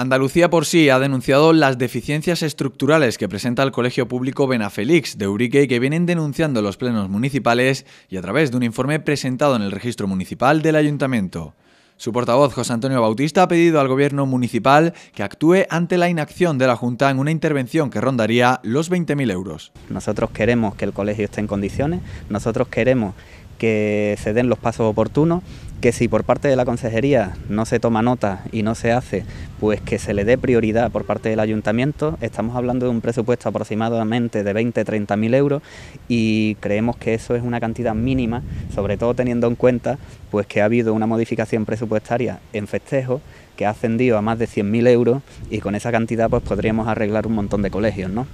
Andalucía por sí ha denunciado las deficiencias estructurales que presenta el Colegio Público Benafélix de Urique que vienen denunciando los plenos municipales y a través de un informe presentado en el registro municipal del ayuntamiento. Su portavoz, José Antonio Bautista, ha pedido al gobierno municipal que actúe ante la inacción de la Junta en una intervención que rondaría los 20.000 euros. Nosotros queremos que el colegio esté en condiciones, nosotros queremos que se den los pasos oportunos, que si por parte de la consejería no se toma nota y no se hace, pues que se le dé prioridad por parte del ayuntamiento. Estamos hablando de un presupuesto aproximadamente de 20-30 mil euros y creemos que eso es una cantidad mínima, sobre todo teniendo en cuenta pues que ha habido una modificación presupuestaria en festejo que ha ascendido a más de 100.000 euros y con esa cantidad pues podríamos arreglar un montón de colegios, ¿no?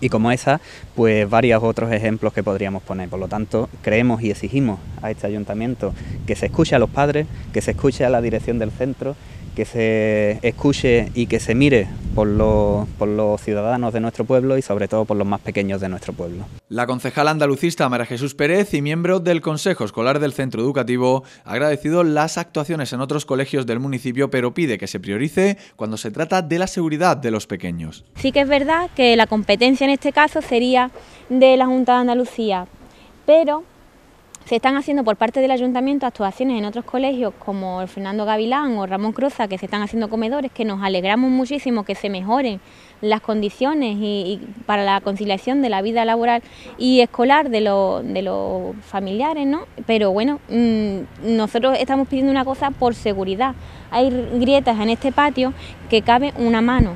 Y como esa, pues varios otros ejemplos que podríamos poner. Por lo tanto, creemos y exigimos a este ayuntamiento, que se escuche a los padres, que se escuche a la dirección del centro, que se escuche y que se mire por los, por los ciudadanos de nuestro pueblo y sobre todo por los más pequeños de nuestro pueblo. La concejal andalucista María Jesús Pérez y miembro del Consejo Escolar del Centro Educativo ha agradecido las actuaciones en otros colegios del municipio, pero pide que se priorice cuando se trata de la seguridad de los pequeños. Sí que es verdad que la competencia en este caso sería de la Junta de Andalucía, pero se están haciendo por parte del ayuntamiento actuaciones en otros colegios como el Fernando Gavilán o Ramón Cruza... que se están haciendo comedores, que nos alegramos muchísimo que se mejoren las condiciones y, para la conciliación de la vida laboral y escolar de, de los familiares, ¿no? Pero bueno, mm, nosotros estamos pidiendo una cosa por seguridad. Hay grietas en este patio que cabe una mano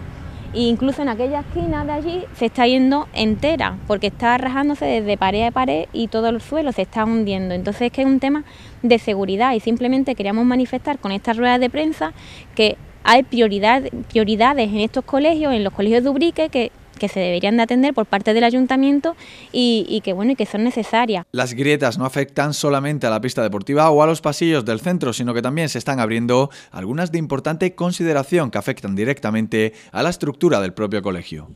incluso en aquella esquina de allí se está yendo entera, porque está rajándose desde pared a pared y todo el suelo se está hundiendo. Entonces es que es un tema de seguridad y simplemente queríamos manifestar con estas ruedas de prensa que hay prioridades en estos colegios, en los colegios de Ubrique, que que se deberían de atender por parte del ayuntamiento y, que bueno y que son necesarias. Las grietas no afectan solamente a la pista deportiva o a los pasillos del centro, sino que también se están abriendo algunas de importante consideración que afectan directamente a la estructura del propio colegio.